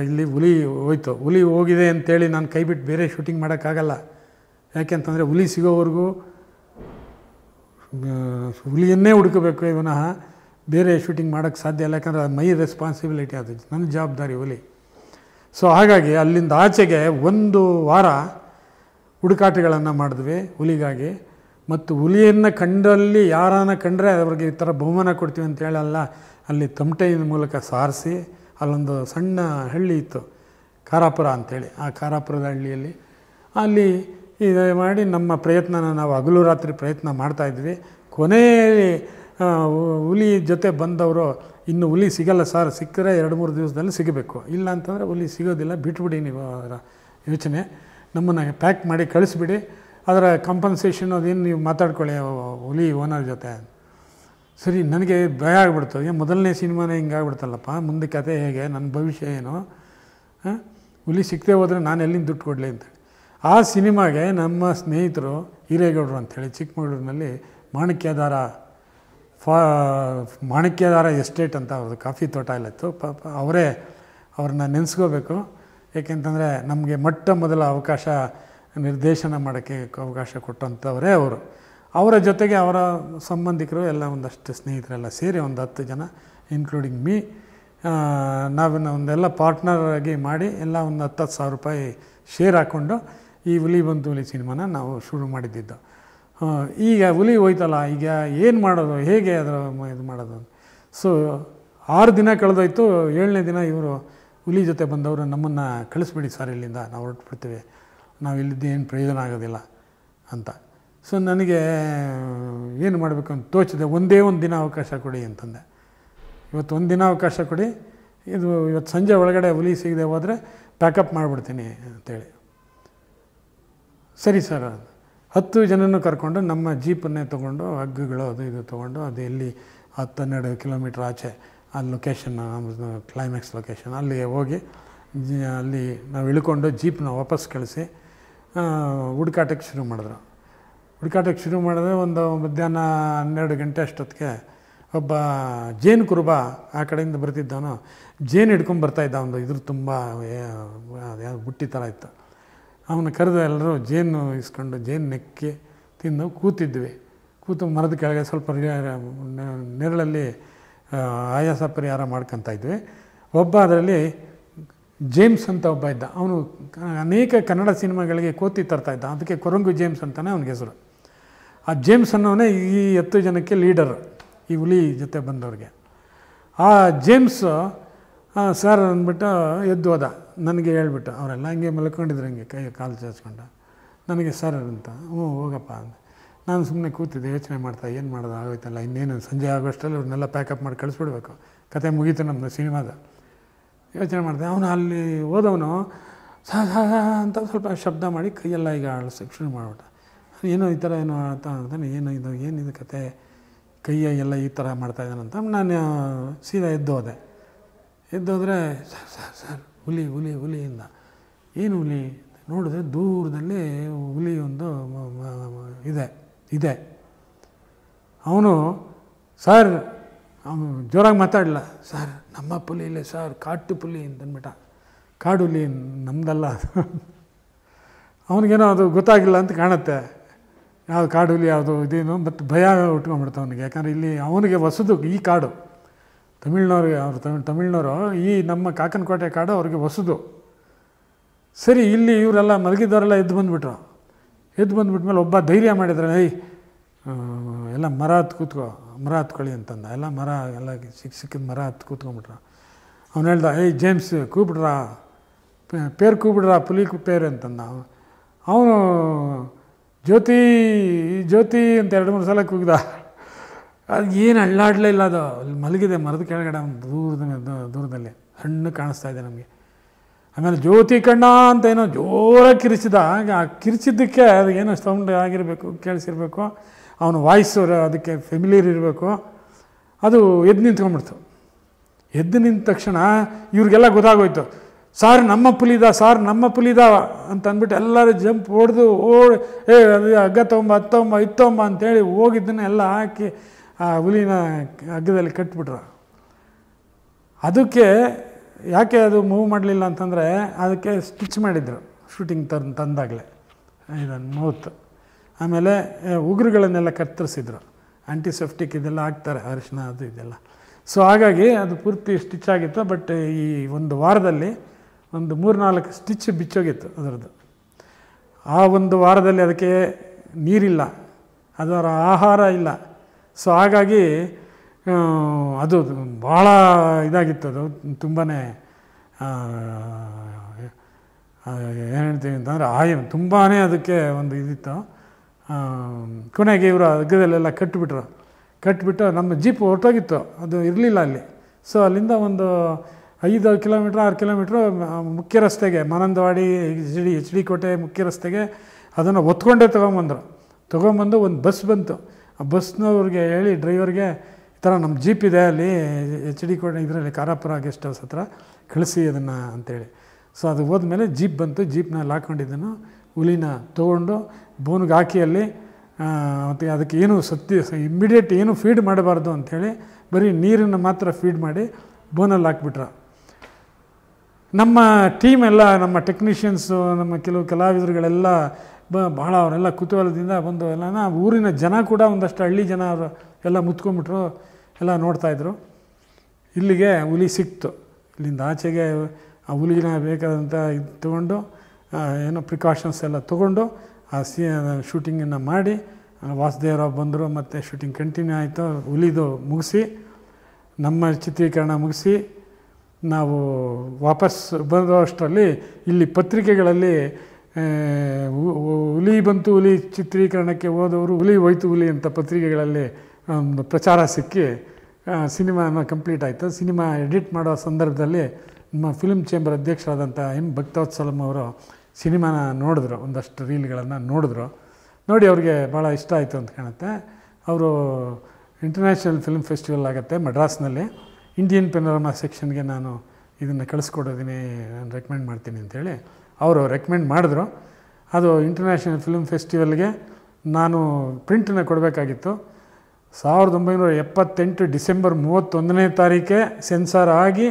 ಇಲ್ಲಿ ಹುಲಿ ಹೋಯ್ತು ಹುಲಿ ಹೋಗಿದೆ ಅಂತೇಳಿ ನಾನು ಕೈ ಬಿಟ್ಟು ಬೇರೆ ಶೂಟಿಂಗ್ ಮಾಡೋಕ್ಕಾಗಲ್ಲ ಯಾಕೆಂತಂದರೆ ಹುಲಿ ಸಿಗೋವರೆಗೂ ಹುಲಿಯನ್ನೇ ಹುಡುಕಬೇಕು ಇವನ ಬೇರೆ ಶೂಟಿಂಗ್ ಮಾಡೋಕ್ಕೆ ಸಾಧ್ಯ ಇಲ್ಲ ಯಾಕಂದರೆ ಮೈ ರೆಸ್ಪಾನ್ಸಿಬಿಲಿಟಿ ಅದು ನನ್ನ ಜವಾಬ್ದಾರಿ ಒಲಿ ಸೊ ಹಾಗಾಗಿ ಅಲ್ಲಿಂದ ಆಚೆಗೆ ಒಂದು ವಾರ ಹುಡುಕಾಟಗಳನ್ನು ಮಾಡಿದ್ವಿ ಹುಲಿಗಾಗಿ ಮತ್ತು ಹುಲಿಯನ್ನು ಕಂಡಲ್ಲಿ ಯಾರನ್ನು ಕಂಡ್ರೆ ಅವ್ರಿಗೆ ಈ ಥರ ಬಹುಮಾನ ಕೊಡ್ತೀವಿ ಅಂತ ಹೇಳಲ್ಲ ಅಲ್ಲಿ ತಮಟೆಯ ಮೂಲಕ ಸಾರಿಸಿ ಅಲ್ಲೊಂದು ಸಣ್ಣ ಹಳ್ಳಿ ಇತ್ತು ಖಾರಾಪುರ ಅಂಥೇಳಿ ಆ ಖಾರಾಪುರದ ಹಳ್ಳಿಯಲ್ಲಿ ಅಲ್ಲಿ ಇದು ಮಾಡಿ ನಮ್ಮ ಪ್ರಯತ್ನನ ನಾವು ಹಗಲು ರಾತ್ರಿ ಪ್ರಯತ್ನ ಮಾಡ್ತಾಯಿದ್ವಿ ಕೊನೆಯಲ್ಲಿ ಹುಲಿ ಜೊತೆ ಬಂದವರು ಇನ್ನು ಹುಲಿ ಸಿಗಲ್ಲ ಸರ್ ಸಿಕ್ಕರೆ ಎರಡು ಮೂರು ದಿವಸದಲ್ಲಿ ಸಿಗಬೇಕು ಇಲ್ಲ ಅಂತಂದರೆ ಹುಲಿ ಸಿಗೋದಿಲ್ಲ ಬಿಟ್ಬಿಡಿ ನೀವು ಅದರ ಯೋಚನೆ ನಮ್ಮನ್ನು ಪ್ಯಾಕ್ ಮಾಡಿ ಕಳಿಸ್ಬಿಡಿ ಅದರ ಕಂಪನ್ಸೇಷನ್ ಅದೇನು ನೀವು ಮಾತಾಡ್ಕೊಳ್ಳಿ ಹುಲಿ ಓನರ್ ಜೊತೆ ಸರಿ ನನಗೆ ಭಯ ಆಗ್ಬಿಡ್ತು ಏನು ಮೊದಲನೇ ಸಿನಿಮಾನೇ ಹಿಂಗಾಗ್ಬಿಡ್ತಲ್ಲಪ್ಪ ಮುಂದೆ ಕತೆ ಹೇಗೆ ನನ್ನ ಭವಿಷ್ಯ ಏನು ಹುಲಿ ಸಿಗ್ತೇ ಹೋದರೆ ನಾನು ಎಲ್ಲಿಂದ ದುಡ್ಡು ಕೊಡಲಿ ಅಂತೇಳಿ ಆ ಸಿನಿಮಾಗೆ ನಮ್ಮ ಸ್ನೇಹಿತರು ಹಿರೇಗೌಡರು ಅಂಥೇಳಿ ಚಿಕ್ಕಮಗಳೂರಿನಲ್ಲಿ ಮಾಣಿಕ್ಯಧಾರ ಫಾ ಮಾಣಿಕ್ಯದಾರ ಎಸ್ಟೇಟ್ ಅಂತ ಅವ್ರದ್ದು ಕಾಫಿ ತೋಟ ಎಲ್ಲ ಇತ್ತು ಪ ಅವರೇ ಅವ್ರನ್ನ ನೆನೆಸ್ಕೋಬೇಕು ಏಕೆಂತಂದರೆ ನಮಗೆ ಮೊಟ್ಟ ಮೊದಲ ಅವಕಾಶ ನಿರ್ದೇಶನ ಮಾಡೋಕ್ಕೆ ಅವಕಾಶ ಕೊಟ್ಟಂಥವರೇ ಅವರು ಅವರ ಜೊತೆಗೆ ಅವರ ಸಂಬಂಧಿಕರು ಎಲ್ಲ ಒಂದಷ್ಟು ಸ್ನೇಹಿತರೆಲ್ಲ ಸೇರಿ ಒಂದು ಹತ್ತು ಜನ ಇನ್ಕ್ಲೂಡಿಂಗ್ ಮೀ ನಾವು ಒಂದೆಲ್ಲ ಪಾರ್ಟ್ನರಾಗಿ ಮಾಡಿ ಎಲ್ಲ ಒಂದು ಹತ್ತು ಹತ್ತು ಸಾವಿರ ರೂಪಾಯಿ ಶೇರ್ ಹಾಕ್ಕೊಂಡು ಈ ಹುಲಿ ಬಂತು ಹುಲಿ ಸಿನಿಮಾನ ನಾವು ಶುರು ಮಾಡಿದ್ದಿದ್ದು ಹಾಂ ಈಗ ಹುಲಿ ಹೋಯ್ತಲ್ಲ ಈಗ ಏನು ಮಾಡೋದು ಹೇಗೆ ಅದರ ಇದು ಮಾಡೋದು ಸೊ ಆರು ದಿನ ಕಳೆದೋಯ್ತು ಏಳನೇ ದಿನ ಇವರು ಹುಲಿ ಜೊತೆ ಬಂದವರು ನಮ್ಮನ್ನು ಕಳಿಸ್ಬಿಡಿ ಸರ್ ಇಲ್ಲಿಂದ ನಾವು ಹೊರಟ್ಬಿಡ್ತೀವಿ ನಾವು ಏನು ಪ್ರಯೋಜನ ಆಗೋದಿಲ್ಲ ಅಂತ ಸೊ ನನಗೆ ಏನು ಮಾಡಬೇಕು ಅಂತ ತೋಚಿದೆ ಒಂದೇ ಒಂದು ದಿನ ಅವಕಾಶ ಕೊಡಿ ಅಂತಂದೆ ಇವತ್ತು ಒಂದು ದಿನ ಅವಕಾಶ ಕೊಡಿ ಇದು ಇವತ್ತು ಸಂಜೆ ಒಳಗಡೆ ಹುಲಿ ಸಿಗದೆ ಹೋದರೆ ಪ್ಯಾಕಪ್ ಮಾಡಿಬಿಡ್ತೀನಿ ಅಂತೇಳಿ ಸರಿ ಸರ್ ಹತ್ತು ಜನನೂ ಕರ್ಕೊಂಡು ನಮ್ಮ ಜೀಪನ್ನೇ ತೊಗೊಂಡು ಹಗ್ಗುಗಳು ಅದು ಇದು ತೊಗೊಂಡು ಅದು ಎಲ್ಲಿ ಹತ್ತು ಹನ್ನೆರಡು ಕಿಲೋಮೀಟ್ರ್ ಆಚೆ ಆ ಲೊಕೇಶನ್ ಕ್ಲೈಮ್ಯಾಕ್ಸ್ ಲೊಕೇಶನ್ ಅಲ್ಲಿಗೆ ಹೋಗಿ ಅಲ್ಲಿ ನಾವು ಇಳ್ಕೊಂಡು ಜೀಪ್ನ ವಾಪಸ್ ಕಳಿಸಿ ಹುಡ್ಕಾಟಕ್ಕೆ ಶುರು ಮಾಡಿದ್ರು ಹುಡ್ಕಾಟಕ್ಕೆ ಶುರು ಮಾಡಿದ್ರೆ ಒಂದು ಮಧ್ಯಾಹ್ನ ಹನ್ನೆರಡು ಗಂಟೆ ಅಷ್ಟೊತ್ತಿಗೆ ಒಬ್ಬ ಜೇನು ಕುರುಬ ಆ ಕಡೆಯಿಂದ ಬರ್ತಿದ್ದವನು ಜೇನು ಹಿಡ್ಕೊಂಡು ಬರ್ತಾಯಿದ್ದ ಒಂದು ಇದ್ರ ತುಂಬ ಬುಟ್ಟಿ ಥರ ಇತ್ತು ಅವನು ಕರೆದ ಎಲ್ಲರೂ ಜೇನು ಇಸ್ಕೊಂಡು ಜೇನು ನೆಕ್ಕಿ ತಿಂದು ಕೂತಿದ್ವಿ ಕೂತು ಮರದ ಕೆಳಗೆ ಸ್ವಲ್ಪ ನೆರಳಲ್ಲಿ ಆಯಾಸ ಪರಿಹಾರ ಮಾಡ್ಕೊತಾ ಇದ್ವಿ ಒಬ್ಬ ಅದರಲ್ಲಿ ಜೇಮ್ಸ್ ಅಂತ ಒಬ್ಬ ಇದ್ದ ಅವನು ಅನೇಕ ಕನ್ನಡ ಸಿನಿಮಾಗಳಿಗೆ ಕೋತಿ ತರ್ತಾ ಇದ್ದ ಅದಕ್ಕೆ ಕೊರಂಗು ಜೇಮ್ಸ್ ಅಂತಲೇ ಅವನಿಗೆ ಹೆಸರು ಆ ಜೇಮ್ಸ್ ಅನ್ನೋನೇ ಈ ಹತ್ತು ಜನಕ್ಕೆ ಲೀಡರ್ ಈ ಹುಲಿ ಜೊತೆ ಬಂದವ್ರಿಗೆ ಆ ಜೇಮ್ಸು ಸರ್ ಅಂದ್ಬಿಟ್ಟು ಎದ್ದು ಹೋದ ನನಗೆ ಹೇಳ್ಬಿಟ್ಟು ಅವರೆಲ್ಲ ಹಂಗೆ ಮಲ್ಕೊಂಡಿದ್ರು ಹಂಗೆ ಕೈ ಕಾಲು ಚಾಚ್ಕೊಂಡು ನನಗೆ ಸರ್ ಅಂತ ಹ್ಞೂ ಹೋಗಪ್ಪ ಅಂತ ನಾನು ಸುಮ್ಮನೆ ಕೂತಿದ್ದೆ ಯೋಚನೆ ಮಾಡ್ತಾ ಏನು ಮಾಡೋದು ಆಗೋಯ್ತಲ್ಲ ಇನ್ನೇನು ಸಂಜೆ ಆಗೋಷ್ಟರಲ್ಲಿ ಅವ್ರನ್ನೆಲ್ಲ ಪ್ಯಾಕಪ್ ಮಾಡಿ ಕಳಿಸ್ಬಿಡ್ಬೇಕು ಕತೆ ಮುಗೀತು ನಮ್ಮದು ಸಿನಿಮಾದ ಯೋಚನೆ ಮಾಡಿದೆ ಅವನು ಅಲ್ಲಿ ಹೋದವನು ಸಹ ಅಂತ ಸ್ವಲ್ಪ ಶಬ್ದ ಮಾಡಿ ಕೈಯೆಲ್ಲ ಈಗ ಅಳಿಸೋಕ್ಕೆ ಶುರು ಮಾಡಿಬಿಟ್ಟ ಏನೋ ಈ ಥರ ಏನೋ ಆಡ್ತಾ ಅಂತಾನೆ ಏನೋ ಇದು ಏನಿದು ಕತೆ ಕೈಯ ಎಲ್ಲ ಈ ಥರ ಮಾಡ್ತಾಯಿದ್ದಾನಂತ ನಾನು ಸೀದಾ ಎದ್ದು ಹೋದೆ ಎದ್ದೋದ್ರೆ ಸರ್ ಸರ್ ಸರ್ ಹುಲಿ ಹುಲಿ ಹುಲಿ ಅಂದ ಏನು ಹುಲಿ ನೋಡಿದ್ರೆ ದೂರದಲ್ಲಿ ಹುಲಿ ಒಂದು ಇದೆ ಇದೆ ಅವನು ಸರ್ ಅವನು ಜೋರಾಗಿ ಮಾತಾಡಲ್ಲ ಸರ್ ನಮ್ಮ ಪುಲಿ ಇಲ್ಲೇ ಸರ್ ಕಾಟು ಪುಲಿ ಅಂತಂದ್ಬಿಟ್ಟ ಕಾಡು ಹುಲಿ ನಮ್ಮದಲ್ಲ ಅವನಿಗೇನೋ ಅದು ಗೊತ್ತಾಗಿಲ್ಲ ಅಂತ ಕಾಣುತ್ತೆ ಯಾವುದು ಕಾಡು ಹುಲಿ ಯಾವುದು ಇದೇನು ಮತ್ತು ಭಯ ಉಟ್ಕೊಂಡ್ಬಿಡ್ತು ಅವನಿಗೆ ಯಾಕಂದರೆ ಇಲ್ಲಿ ಅವನಿಗೆ ಹೊಸದು ಈ ಕಾಡು ತಮಿಳ್ನವ್ರಿಗೆ ಅವರು ತಮಿಳ್ ತಮಿಳ್ನವರು ಈ ನಮ್ಮ ಕಾಕನಕೋಟೆ ಕಾಡು ಅವ್ರಿಗೆ ಹೊಸದು ಸರಿ ಇಲ್ಲಿ ಇವರೆಲ್ಲ ಮಲಗಿದ್ದವರೆಲ್ಲ ಎದ್ದು ಬಂದುಬಿಟ್ರು ಎದ್ದು ಬಂದುಬಿಟ್ಮೇಲೆ ಒಬ್ಬ ಧೈರ್ಯ ಮಾಡಿದ್ರೆ ಐ ಎಲ್ಲ ಮರ ಹತ್ತು ಕೂತ್ಕೋ ಮರ ಹತ್ಕೊಳ್ಳಿ ಅಂತಂದ ಎಲ್ಲ ಮರ ಎಲ್ಲ ಸಿಕ್ಕ ಸಿಕ್ಕಿದ ಮರ ಹತ್ತು ಕೂತ್ಕೊಂಬಿಟ್ರ ಅವ್ನು ಹೇಳ್ದ ಏಯ್ ಜೇಮ್ಸ್ ಕೂಬಿಡ್ರಾ ಪೇರ್ ಕೂಬಿಡ್ರಾ ಪುಲಿ ಪೇರ್ ಅಂತಂದ ಅವನು ಜ್ಯೋತಿ ಜ್ಯೋತಿ ಅಂತ ಎರಡು ಮೂರು ಸಲ ಕೂಗಿದ ಅದು ಏನು ಅಳ್ಳಾಡಲೇ ಇಲ್ಲ ಅದು ಅಲ್ಲಿ ಮಲಗಿದೆ ಮರದ ಕೆಳಗಡೆ ದೂರದ ದೂರದಲ್ಲಿ ಹಣ್ಣು ಕಾಣಿಸ್ತಾ ಇದೆ ನಮಗೆ ಆಮೇಲೆ ಜ್ಯೋತಿ ಕಣ್ಣ ಅಂತ ಏನೋ ಜೋರಾಗಿ ಕಿರಿಸಿದ ಆ ಕಿರಿಚಿದ್ದಕ್ಕೆ ಅದು ಏನೋ ಸೌಂಡ್ ಆಗಿರಬೇಕು ಕೇಳಿಸಿರ್ಬೇಕು ಅವನ ವಾಯ್ಸ್ ಅದಕ್ಕೆ ಫೆಮಿಲಿಯರ್ ಇರಬೇಕು ಅದು ಎದ್ದು ನಿಂತ್ಕೊಂಡ್ಬಿಡ್ತು ಎದ್ದು ನಿಂತ ತಕ್ಷಣ ಇವ್ರಿಗೆಲ್ಲ ಗೊತ್ತಾಗೋಯ್ತು ಸಾರ್ ನಮ್ಮ ಪುಲಿದ ಸಾರ್ ನಮ್ಮ ಪುಲಿದ ಅಂತ ಅಂದ್ಬಿಟ್ಟು ಎಲ್ಲರೂ ಜಂಪ್ ಹೊಡೆದು ಓ ಏ ಅದು ಹಗ್ಗ ತೊಂಬ ಹತ್ತೊಂಬ ಇತ್ತೊಂಬ ಅಂತೇಳಿ ಎಲ್ಲ ಹಾಕಿ ಆ ಹುಲಿನ ಹಗ್ಗದಲ್ಲಿ ಕಟ್ಬಿಟ್ರು ಅದಕ್ಕೆ ಯಾಕೆ ಅದು ಮೂವ್ ಮಾಡಲಿಲ್ಲ ಅಂತಂದರೆ ಅದಕ್ಕೆ ಸ್ಟಿಚ್ ಮಾಡಿದರು ಶೂಟಿಂಗ್ ತಂದು ತಂದಾಗಲೇ ಇದನ್ನು ಮೌತ್ ಆಮೇಲೆ ಉಗುರುಗಳನ್ನೆಲ್ಲ ಕತ್ತರಿಸಿದ್ರು ಆ್ಯಂಟಿಸೆಫ್ಟಿಕ್ ಇದೆಲ್ಲ ಹಾಕ್ತಾರೆ ಅರಿಶಿನ ಅದು ಇದೆಲ್ಲ ಸೊ ಹಾಗಾಗಿ ಅದು ಪೂರ್ತಿ ಸ್ಟಿಚ್ ಆಗಿತ್ತು ಬಟ್ ಈ ಒಂದು ವಾರದಲ್ಲಿ ಒಂದು ಮೂರು ನಾಲ್ಕು ಸ್ಟಿಚ್ ಬಿಚ್ಚೋಗಿತ್ತು ಅದರದ್ದು ಆ ಒಂದು ವಾರದಲ್ಲಿ ಅದಕ್ಕೆ ನೀರಿಲ್ಲ ಅದರ ಆಹಾರ ಇಲ್ಲ ಸೊ ಹಾಗಾಗಿ ಅದು ಭಾಳ ಇದಾಗಿತ್ತು ಅದು ತುಂಬಾ ಏನು ಹೇಳ್ತೀವಿ ಅಂತಂದರೆ ಆಯ ತುಂಬಾ ಅದಕ್ಕೆ ಒಂದು ಇದಿತ್ತು ಕೊನೆಗೆ ಇವರು ಅಗ್ಗದಲ್ಲೆಲ್ಲ ಕಟ್ಟಿಬಿಟ್ರು ಕಟ್ಟಿಬಿಟ್ಟು ನಮ್ಮ ಜೀಪ್ ಹೊರಟೋಗಿತ್ತು ಅದು ಇರಲಿಲ್ಲ ಅಲ್ಲಿ ಸೊ ಅಲ್ಲಿಂದ ಒಂದು ಐದು ಕಿಲೋಮೀಟ್ರ್ ಆರು ಕಿಲೋಮೀಟ್ರ್ ಮುಖ್ಯ ರಸ್ತೆಗೆ Mananthavadi H D H D Kote ಮುಖ್ಯ ರಸ್ತೆಗೆ ಅದನ್ನು ಒತ್ಕೊಂಡೇ ತೊಗೊಂಬಂದರು ತೊಗೊಂಬಂದು ಒಂದು ಬಸ್ ಬಂತು ಆ ಬಸ್ನವ್ರಿಗೆ ಹೇಳಿ ಡ್ರೈವರ್ಗೆ ಈ ಥರ ನಮ್ಮ ಜೀಪ್ ಇದೆ ಅಲ್ಲಿ ಎಚ್ ಡಿ ಕೋಣೆ ಇದರಲ್ಲಿ ಕಾರಾಪುರ ಗೆಸ್ಟ್ ಹೌಸ್ ಹತ್ರ ಕಳಿಸಿ ಅದನ್ನು ಅಂತೇಳಿ ಸೊ ಅದು ಹೋದ್ಮೇಲೆ ಜೀಪ್ ಬಂತು ಜೀಪ್ನಲ್ಲಿ ಹಾಕ್ಕೊಂಡಿದ್ದನ್ನು ಹುಲಿನ ತೊಗೊಂಡು ಬೋನ್ಗೆ ಹಾಕಿ ಅಲ್ಲಿ ಮತ್ತು ಅದಕ್ಕೆ ಏನು ಸತ್ಯ ಇಮ್ಮಿಡಿಯೇಟ್ ಏನು ಫೀಡ್ ಮಾಡಬಾರ್ದು ಅಂಥೇಳಿ ಬರೀ ನೀರನ್ನು ಮಾತ್ರ ಫೀಡ್ ಮಾಡಿ ಬೋನಲ್ಲಿ ಹಾಕ್ಬಿಟ್ರ ನಮ್ಮ ಟೀಮ್ ಎಲ್ಲ ನಮ್ಮ ಟೆಕ್ನಿಷಿಯನ್ಸು ನಮ್ಮ ಕೆಲವು ಕಲಾವಿದರುಗಳೆಲ್ಲ ಬ ಭಾಳ ಅವರೆಲ್ಲ ಕುತೂಹಲದಿಂದ ಬಂದು ಎಲ್ಲ ಊರಿನ ಜನ ಕೂಡ ಒಂದಷ್ಟು ಹಳ್ಳಿ ಜನ ಅವರು ಎಲ್ಲ ಮುತ್ಕೊಂಡ್ಬಿಟ್ರು ಎಲ್ಲ ನೋಡ್ತಾಯಿದ್ರು ಇಲ್ಲಿಗೆ ಹುಲಿ ಸಿಕ್ತು ಇಲ್ಲಿಂದ ಆಚೆಗೆ ಆ ಹುಲಿನ ಬೇಕಾದಂಥ ಇದು ತೊಗೊಂಡು ಏನೋ ಪ್ರಿಕಾಷನ್ಸ್ ಎಲ್ಲ ತೊಗೊಂಡು ಆ ಸಿ ಶೂಟಿಂಗನ್ನು ಮಾಡಿ ವಾಸುದೇವರಾವ್ ಬಂದರು ಮತ್ತು ಶೂಟಿಂಗ್ ಕಂಟಿನ್ಯೂ ಆಯಿತು ಹುಲಿದು ಮುಗಿಸಿ ನಮ್ಮ ಚಿತ್ರೀಕರಣ ಮುಗಿಸಿ ನಾವು ವಾಪಸ್ ಬರೋಷ್ಟರಲ್ಲಿ ಇಲ್ಲಿ ಪತ್ರಿಕೆಗಳಲ್ಲಿ ಹುಲಿ ಬಂತು ಹುಲಿ ಚಿತ್ರೀಕರಣಕ್ಕೆ ಹೋದವರು ಹುಲಿ ಹೋಯ್ತು ಹುಲಿ ಅಂತ ಪತ್ರಿಕೆಗಳಲ್ಲಿ ಒಂದು ಪ್ರಚಾರ ಸಿಕ್ಕಿ ಸಿನಿಮಾನ ಕಂಪ್ಲೀಟ್ ಆಯಿತು ಸಿನಿಮಾ ಎಡಿಟ್ ಮಾಡೋ ಸಂದರ್ಭದಲ್ಲಿ ನಮ್ಮ ಫಿಲ್ಮ್ ಚೇಂಬರ್ ಅಧ್ಯಕ್ಷರಾದಂಥ ಎಂ ಭಕ್ತವತ್ಸಲಂ ಅವರು ಸಿನಿಮಾನ ನೋಡಿದ್ರು ಒಂದಷ್ಟು ರೀಲ್ಗಳನ್ನು ನೋಡಿದ್ರು ನೋಡಿ ಅವ್ರಿಗೆ ಭಾಳ ಇಷ್ಟ ಆಯಿತು ಅಂತ ಕಾಣುತ್ತೆ ಅವರು ಇಂಟರ್ನ್ಯಾಷನಲ್ ಫಿಲ್ಮ್ ಫೆಸ್ಟಿವಲ್ ಆಗುತ್ತೆ ಮಡ್ರಾಸ್ನಲ್ಲಿ ಇಂಡಿಯನ್ ಪೆನೋರಮಾ ಸೆಕ್ಷನ್ಗೆ ನಾನು ಇದನ್ನು ಕಳಿಸ್ಕೊಡೋದೀನಿ ನಾನು ರೆಕಮೆಂಡ್ ಮಾಡ್ತೀನಿ ಅಂತೇಳಿ ಅವರು ರೆಕಮೆಂಡ್ ಮಾಡಿದ್ರು ಅದು ಇಂಟರ್ನ್ಯಾಷನಲ್ ಫಿಲ್ಮ್ ಫೆಸ್ಟಿವಲ್ಗೆ ನಾನು ಪ್ರಿಂಟನ್ನು ಕೊಡಬೇಕಾಗಿತ್ತು ಸಾವಿರದ ಒಂಬೈನೂರ ಎಪ್ಪತ್ತೆಂಟು ಡಿಸೆಂಬರ್ ಮೂವತ್ತೊಂದನೇ ತಾರೀಕೆ ಸೆನ್ಸಾರ್ ಆಗಿ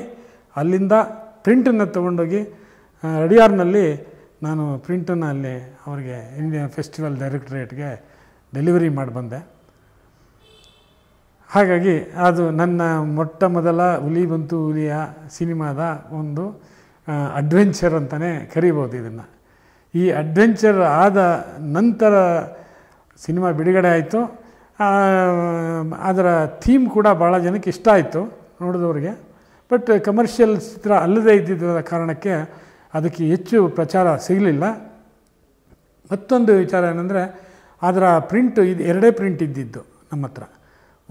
ಅಲ್ಲಿಂದ ಪ್ರಿಂಟನ್ನು ತೊಗೊಂಡೋಗಿ ಅಡಿಯಾರ್ನಲ್ಲಿ ನಾನು ಪ್ರಿಂಟನ್ನು ಅಲ್ಲಿ ಅವರಿಗೆ ಇಂಡಿಯನ್ ಫೆಸ್ಟಿವಲ್ ಡೈರೆಕ್ಟ್ರೇಟ್ಗೆ ಡೆಲಿವರಿ ಮಾಡಿ ಬಂದೆ ಹಾಗಾಗಿ ಅದು ನನ್ನ ಮೊಟ್ಟ ಮೊದಲ ಹುಲಿ ಬಂತು ಹುಲಿಯ ಸಿನಿಮಾದ ಒಂದು ಅಡ್ವೆಂಚರ್ ಅಂತಲೇ ಕರಿಬೋದು ಇದನ್ನು ಈ ಅಡ್ವೆಂಚರ್ ಆದ ನಂತರ ಸಿನಿಮಾ ಬಿಡುಗಡೆ ಆಯಿತು ಅದರ ಥೀಮ್ ಕೂಡ ಭಾಳ ಜನಕ್ಕೆ ಇಷ್ಟ ಆಯಿತು ನೋಡಿದವ್ರಿಗೆ ಬಟ್ ಕಮರ್ಷಿಯಲ್ ಚಿತ್ರ ಅಲ್ಲದೇ ಇದ್ದಿದ್ದ ಕಾರಣಕ್ಕೆ ಅದಕ್ಕೆ ಹೆಚ್ಚು ಪ್ರಚಾರ ಸಿಗಲಿಲ್ಲ ಮತ್ತೊಂದು ವಿಚಾರ ಏನಂದರೆ ಅದರ ಪ್ರಿಂಟು ಇದು ಎರಡೇ ಪ್ರಿಂಟ್ ಇದ್ದಿದ್ದು ನಮ್ಮ ಹತ್ರ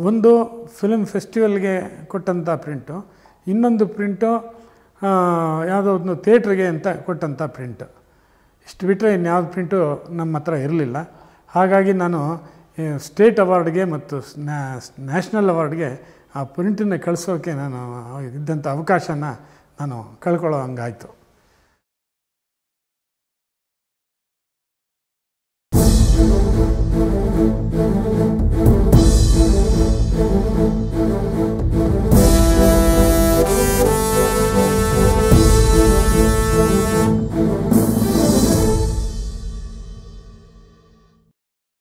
ಒಂದು ಫಿಲ್ಮ್ ಫೆಸ್ಟಿವಲ್ಗೆ ಕೊಟ್ಟಂಥ ಪ್ರಿಂಟು ಇನ್ನೊಂದು ಪ್ರಿಂಟು ಯಾವುದೋ ಒಂದು ಥಿಯೇಟ್ರಿಗೆ ಅಂತ ಕೊಟ್ಟಂಥ ಪ್ರಿಂಟ್ ಇಷ್ಟು ಬಿಟ್ಟರೆ ಇನ್ಯಾವ್ದು ಪ್ರಿಂಟು ನಮ್ಮ ಹತ್ರ ಇರಲಿಲ್ಲ ಹಾಗಾಗಿ ನಾನು ಸ್ಟೇಟ್ ಅವಾರ್ಡ್ಗೆ ಮತ್ತು ನ್ಯಾಷನಲ್ ಅವಾರ್ಡ್ಗೆ ಆ ಪ್ರಿಂಟನ್ನು ಕಳಿಸೋಕೆ ನಾನು ಇದ್ದಂಥ ಅವಕಾಶನ ನಾನು ಕಳ್ಕೊಳ್ಳೋ ಹಂಗಾಯಿತು